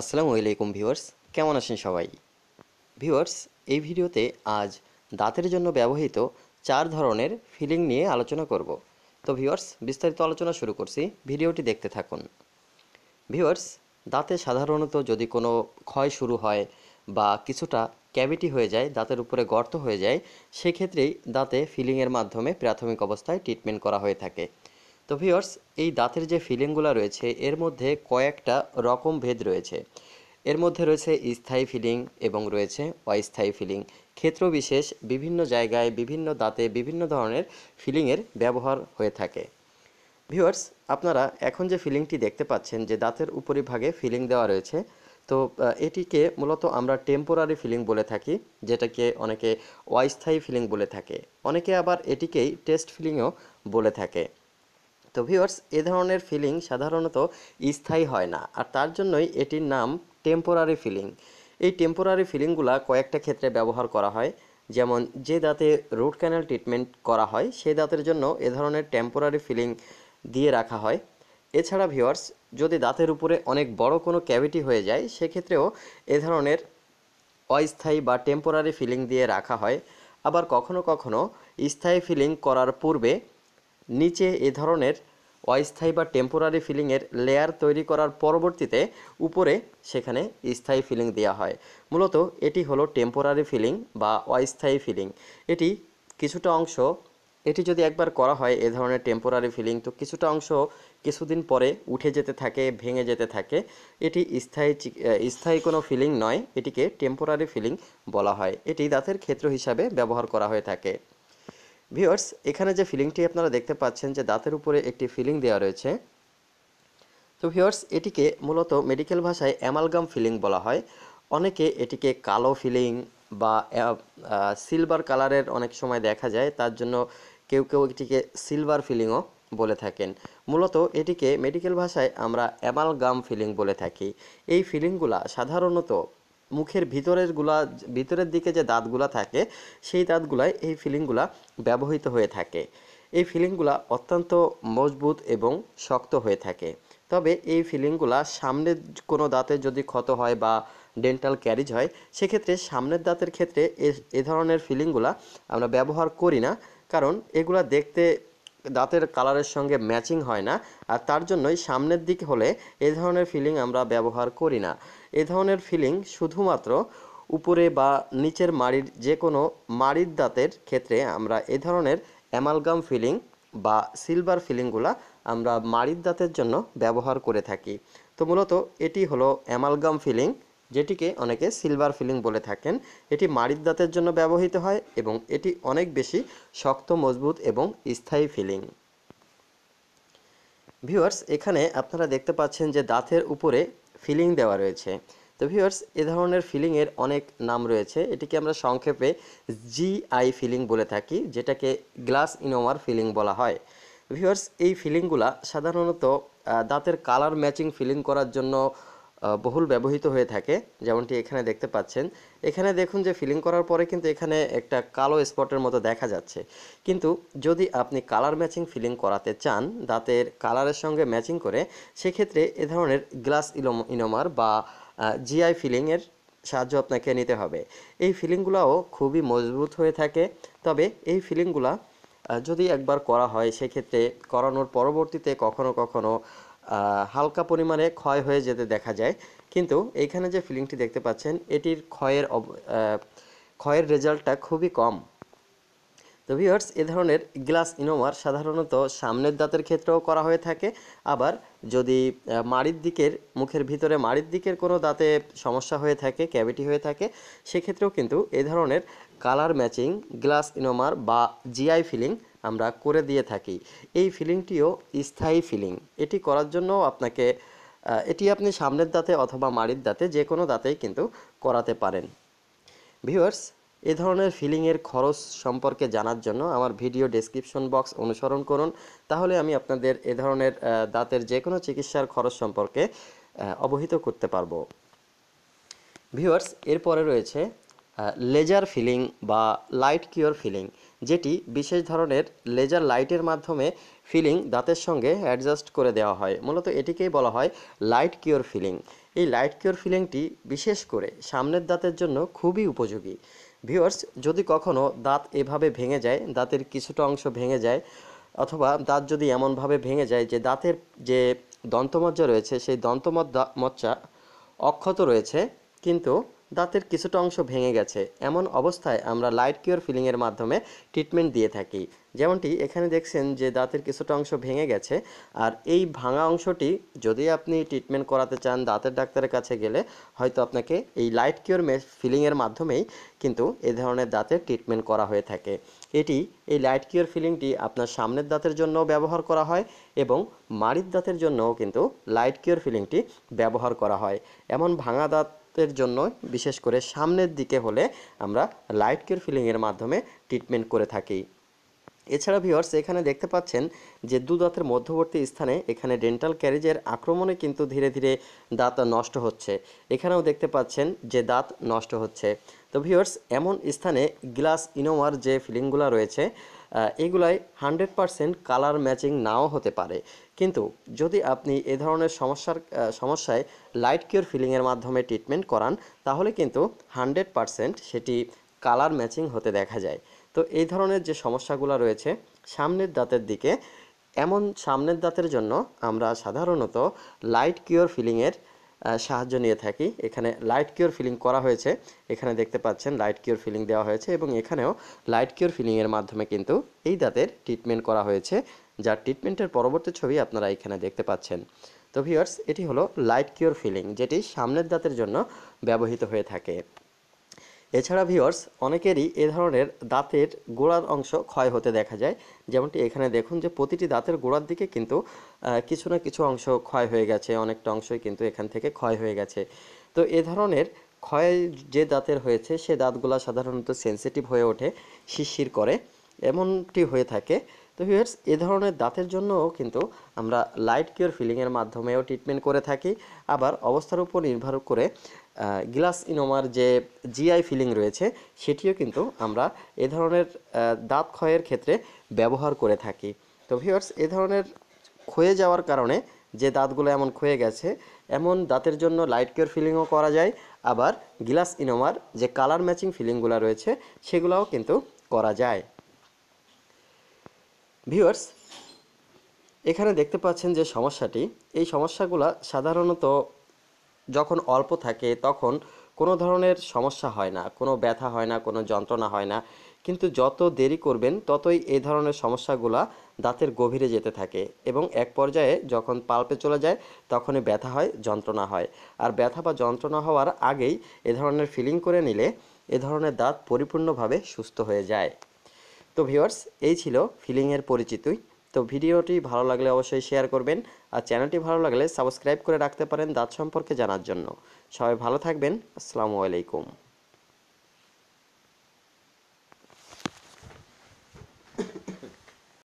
আসসালামু আলাইকুম ভিউয়ার্স কেমন আছেন সবাই ভিউয়ার্স এই ভিডিওতে আজ দাঁতের জন্য ব্যবহৃত চার ধরনের ফিলিং নিয়ে আলোচনা করব তো ভিউয়ার্স বিস্তারিত আলোচনা শুরু করছি ভিডিওটি দেখতে থাকুন ভিউয়ার্স দাঁতে সাধারণত যদি কোনো ক্ষয় শুরু হয় বা কিছুটা ক্যাভিটি হয়ে যায় দাঁতের উপরে গর্ত হয়ে যায় সেক্ষেত্রেই দাঁতে ফিলিংয়ের মাধ্যমে প্রাথমিক অবস্থায় ট্রিটমেন্ট করা হয়ে থাকে তো ভিওর্স এই দাঁতের যে ফিলিংগুলো রয়েছে এর মধ্যে কয়েকটা রকম ভেদ রয়েছে এর মধ্যে রয়েছে স্থায়ী ফিলিং এবং রয়েছে অস্থায়ী ফিলিং ক্ষেত্র বিশেষ বিভিন্ন জায়গায় বিভিন্ন দাঁতে বিভিন্ন ধরনের ফিলিংয়ের ব্যবহার হয়ে থাকে ভিউয়ার্স আপনারা এখন যে ফিলিংটি দেখতে পাচ্ছেন যে দাঁতের উপরিভাগে ফিলিং দেওয়া রয়েছে তো এটিকে মূলত আমরা টেম্পোরারি ফিলিং বলে থাকি যেটাকে অনেকে অস্থায়ী ফিলিং বলে থাকে অনেকে আবার এটিকেই টেস্ট ফিলিংও বলে থাকে তো ভিউয়ার্স এ ধরনের ফিলিং সাধারণত স্থায়ী হয় না আর তার জন্যই এটির নাম টেম্পোরারি ফিলিং এই টেম্পোরারি ফিলিংগুলা কয়েকটা ক্ষেত্রে ব্যবহার করা হয় যেমন যে দাঁতে রুট ক্যানেল ট্রিটমেন্ট করা হয় সেই দাঁতের জন্য এ ধরনের টেম্পোরারি ফিলিং দিয়ে রাখা হয় এছাড়া ভিওয়ার্স যদি দাঁতের উপরে অনেক বড় কোনো ক্যাভিটি হয়ে যায় সেক্ষেত্রেও এ ধরনের অস্থায়ী বা টেম্পোরারি ফিলিং দিয়ে রাখা হয় আবার কখনো কখনো স্থায়ী ফিলিং করার পূর্বে নিচে এ ধরনের অস্থায়ী বা টেম্পোরারি ফিলিংয়ের লেয়ার তৈরি করার পরবর্তীতে উপরে সেখানে স্থায়ী ফিলিং দেওয়া হয় মূলত এটি হলো টেম্পোরারি ফিলিং বা অস্থায়ী ফিলিং এটি কিছুটা অংশ এটি যদি একবার করা হয় এ ধরনের টেম্পোরারি ফিলিং তো কিছুটা অংশ কিছুদিন পরে উঠে যেতে থাকে ভেঙে যেতে থাকে এটি স্থায়ী স্থায়ী কোনো ফিলিং নয় এটিকে টেম্পোরারি ফিলিং বলা হয় এটি দাঁতের ক্ষেত্র হিসাবে ব্যবহার করা হয়ে থাকে ভিওর্স এখানে যে ফিলিংটি আপনারা দেখতে পাচ্ছেন যে দাঁতের উপরে একটি ফিলিং দেওয়া রয়েছে তো ভিওর্স এটিকে মূলত মেডিকেল ভাষায় অ্যামালগাম ফিলিং বলা হয় অনেকে এটিকে কালো ফিলিং বা সিলভার কালারের অনেক সময় দেখা যায় তার জন্য কেউ কেউ এটিকে সিলভার ফিলিংও বলে থাকেন মূলত এটিকে মেডিকেল ভাষায় আমরা অ্যামালগাম ফিলিং বলে থাকি এই ফিলিংগুলা সাধারণত মুখের ভিতরের গুলা ভিতরের দিকে যে দাঁতগুলা থাকে সেই দাঁতগুলায় এই ফিলিংগুলা ব্যবহৃত হয়ে থাকে এই ফিলিংগুলো অত্যন্ত মজবুত এবং শক্ত হয়ে থাকে তবে এই ফিলিংগুলা সামনের কোনো দাঁতে যদি ক্ষত হয় বা ডেন্টাল ক্যারিজ হয় সেক্ষেত্রে সামনের দাঁতের ক্ষেত্রে এ ধরনের ফিলিংগুলা আমরা ব্যবহার করি না কারণ এগুলা দেখতে দাঁতের কালারের সঙ্গে ম্যাচিং হয় না আর তার জন্যই সামনের দিক হলে এ ধরনের ফিলিং আমরা ব্যবহার করি না এ ধরনের ফিলিং শুধুমাত্র উপরে বা নিচের মাড়ির যে কোনো মাড়ির দাঁতের ক্ষেত্রে আমরা এ ধরনের অ্যামালগাম ফিলিং বা সিলভার ফিলিংগুলা আমরা মাড়ির দাঁতের জন্য ব্যবহার করে থাকি তো মূলত এটি হলো অ্যামালগাম ফিলিং যেটিকে অনেকে সিলভার ফিলিং বলে থাকেন এটি মাড়ির দাঁতের জন্য ব্যবহৃত হয় এবং এটি অনেক বেশি শক্ত মজবুত এবং স্থায়ী ফিলিং ভিউয়ার্স এখানে আপনারা দেখতে পাচ্ছেন যে দাঁতের উপরে ফিলিং দেওয়া রয়েছে তো ভিউয়ার্স এ ধরনের ফিলিংয়ের অনেক নাম রয়েছে এটিকে আমরা সংক্ষেপে জিআই ফিলিং বলে থাকি যেটাকে গ্লাস ইনোমার ফিলিং বলা হয় ভিউয়ার্স এই ফিলিংগুলা সাধারণত দাঁতের কালার ম্যাচিং ফিলিং করার জন্য বহুল ব্যবহৃত হয়ে থাকে যেমনটি এখানে দেখতে পাচ্ছেন এখানে দেখুন যে ফিলিং করার পরে কিন্তু এখানে একটা কালো স্পটের মতো দেখা যাচ্ছে কিন্তু যদি আপনি কালার ম্যাচিং ফিলিং করাতে চান দাঁতের কালারের সঙ্গে ম্যাচিং করে সেক্ষেত্রে এ ধরনের গ্লাস ইলোম ইনোমার বা জিআই ফিলিংয়ের সাহায্য আপনাকে নিতে হবে এই ফিলিংগুলোও খুবই মজবুত হয়ে থাকে তবে এই ফিলিংগুলা যদি একবার করা হয় সেক্ষেত্রে করানোর পরবর্তীতে কখনো কখনো হালকা পরিমাণে ক্ষয় হয়ে যেতে দেখা যায় কিন্তু এইখানে যে ফিলিংটি দেখতে পাচ্ছেন এটির ক্ষয়ের ক্ষয়ের রেজাল্টটা খুবই কম তো ভিউয়ার্স এ ধরনের গ্লাস ইনোমার সাধারণত সামনের দাঁতের ক্ষেত্রেও করা হয়ে থাকে আবার যদি মাড়ির দিকের মুখের ভিতরে মাড়ির দিকের কোনো দাঁতে সমস্যা হয়ে থাকে ক্যাভিটি হয়ে থাকে সেক্ষেত্রেও কিন্তু এ ধরনের কালার ম্যাচিং গ্লাস ইনোমার বা জিআই ফিলিং আমরা করে দিয়ে থাকি এই ফিলিংটিও স্থায়ী ফিলিং এটি করার জন্য আপনাকে এটি আপনি সামনের দাঁতে অথবা মাড়ির দাঁতে যে কোনো দাঁতেই কিন্তু করাতে পারেন ভিউয়ার্স এ ধরনের ফিলিংয়ের খরচ সম্পর্কে জানার জন্য আমার ভিডিও ডেসক্রিপশন বক্স অনুসরণ করুন তাহলে আমি আপনাদের এ ধরনের দাঁতের যে কোনো চিকিৎসার খরচ সম্পর্কে অবহিত করতে পারবো ভিউয়ার্স এরপরে রয়েছে লেজার ফিলিং বা লাইট কিওর ফিলিং যেটি বিশেষ ধরনের লেজার লাইটের মাধ্যমে ফিলিং দাঁতের সঙ্গে অ্যাডজাস্ট করে দেওয়া হয় মূলত এটিকেই বলা হয় লাইট কিওর ফিলিং এই লাইট কিওর ফিলিংটি বিশেষ করে সামনের দাঁতের জন্য খুবই উপযোগী ভিউয়ার্স যদি কখনও দাঁত এভাবে ভেঙে যায় দাঁতের কিছুটা অংশ ভেঙে যায় অথবা দাঁত যদি এমনভাবে ভেঙে যায় যে দাঁতের যে দন্তমজ্জা রয়েছে সেই দন্তমজ্জা অক্ষত রয়েছে কিন্তু দাঁতের কিছুটা অংশ ভেঙে গেছে এমন অবস্থায় আমরা লাইট কিওর ফিলিংয়ের মাধ্যমে ট্রিটমেন্ট দিয়ে থাকি যেমনটি এখানে দেখছেন যে দাঁতের কিছুটা অংশ ভেঙে গেছে আর এই ভাঙা অংশটি যদি আপনি ট্রিটমেন্ট করাতে চান দাঁতের ডাক্তারের কাছে গেলে হয়তো আপনাকে এই লাইট কিওর ফিলিংয়ের মাধ্যমেই কিন্তু এ ধরনের দাঁতের ট্রিটমেন্ট করা হয়ে থাকে এটি এই লাইট কিওর ফিলিংটি আপনার সামনের দাঁতের জন্য ব্যবহার করা হয় এবং মাড়ির দাঁতের জন্যও কিন্তু লাইট কিওর ফিলিংটি ব্যবহার করা হয় এমন ভাঙা দাঁত এর জন্য বিশেষ করে সামনের দিকে হলে আমরা লাইট কিউর ফিলিংয়ের মাধ্যমে ট্রিটমেন্ট করে থাকি এছাড়া ভিওর্স এখানে দেখতে পাচ্ছেন যে দু দাঁতের মধ্যবর্তী স্থানে এখানে ডেন্টাল ক্যারেজের আক্রমণে কিন্তু ধীরে ধীরে দাঁত নষ্ট হচ্ছে এখানেও দেখতে পাচ্ছেন যে দাঁত নষ্ট হচ্ছে তো ভিওর্স এমন স্থানে গ্লাস ইনোমার যে ফিলিংগুলো রয়েছে এগুলাই হান্ড্রেড পারসেন্ট কালার ম্যাচিং নাও হতে পারে কিন্তু যদি আপনি এ ধরনের সমস্যার সমস্যায় লাইট কিওর ফিলিংয়ের মাধ্যমে ট্রিটমেন্ট করান তাহলে কিন্তু হান্ড্রেড পারসেন্ট সেটি কালার ম্যাচিং হতে দেখা যায় তো এই ধরনের যে সমস্যাগুলো রয়েছে সামনের দাঁতের দিকে এমন সামনের দাঁতের জন্য আমরা সাধারণত লাইট কিওর ফিলিংয়ের সাহায্য নিয়ে থাকি এখানে লাইট কিওর ফিলিং করা হয়েছে এখানে দেখতে পাচ্ছেন লাইট কিওর ফিলিং দেওয়া হয়েছে এবং এখানেও লাইট কিওর ফিলিংয়ের মাধ্যমে কিন্তু এই দাঁতের ট্রিটমেন্ট করা হয়েছে যার ট্রিটমেন্টের পরবর্তী ছবি আপনারা এখানে দেখতে পাচ্ছেন তো ভিউয়ার্স এটি হলো লাইট কিওর ফিলিং যেটি সামনের দাঁতের জন্য ব্যবহৃত হয়ে থাকে এছাড়া ভিওর্স অনেকেরই এ ধরনের দাঁতের গোড়ার অংশ ক্ষয় হতে দেখা যায় যেমনটি এখানে দেখুন যে প্রতিটি দাঁতের গোড়ার দিকে কিন্তু কিছু না কিছু অংশ ক্ষয় হয়ে গেছে অনেকটা অংশই কিন্তু এখান থেকে ক্ষয় হয়ে গেছে তো এ ধরনের ক্ষয় যে দাঁতের হয়েছে সে দাঁতগুলো সাধারণত সেন্সিটিভ হয়ে ওঠে শিরশির করে এমনটি হয়ে থাকে তো ভিউয়ার্স এ ধরনের দাঁতের জন্যও কিন্তু আমরা লাইট কিওর ফিলিংয়ের মাধ্যমেও ট্রিটমেন্ট করে থাকি আবার অবস্থার উপর নির্ভর করে গ্লাস ইনোমার যে জিআই ফিলিং রয়েছে সেটিও কিন্তু আমরা এ ধরনের দাঁত ক্ষয়ের ক্ষেত্রে ব্যবহার করে থাকি তো ভিউয়ার্স এ ধরনের ক্ষয়ে যাওয়ার কারণে যে দাঁতগুলো এমন ক্ষয়ে গেছে এমন দাঁতের জন্য লাইট কেয়ার ফিলিংও করা যায় আবার গ্লাস ইনোমার যে কালার ম্যাচিং ফিলিংগুলো রয়েছে সেগুলোও কিন্তু করা যায় ভিউয়ার্স এখানে দেখতে পাচ্ছেন যে সমস্যাটি এই সমস্যাগুলো সাধারণত যখন অল্প থাকে তখন কোনো ধরনের সমস্যা হয় না কোনো ব্যথা হয় না কোনো যন্ত্রণা হয় না কিন্তু যত দেরি করবেন ততই এই ধরনের সমস্যাগুলা দাঁতের গভীরে যেতে থাকে এবং এক পর্যায়ে যখন পাল্পে চলে যায় তখনই ব্যথা হয় যন্ত্রণা হয় আর ব্যথা বা যন্ত্রণা হওয়ার আগেই এ ধরনের ফিলিং করে নিলে এ ধরনের দাঁত পরিপূর্ণভাবে সুস্থ হয়ে যায় তো ভিউয়ার্স এই ছিল ফিলিংয়ের পরিচিতই তো ভিডিওটি ভালো লাগলে অবশ্যই শেয়ার করবেন আর চ্যানেলটি ভালো লাগলে সাবস্ক্রাইব করে রাখতে পারেন দাঁত সম্পর্কে জানার জন্য সবাই ভালো থাকবেন আসসালামু আলাইকুম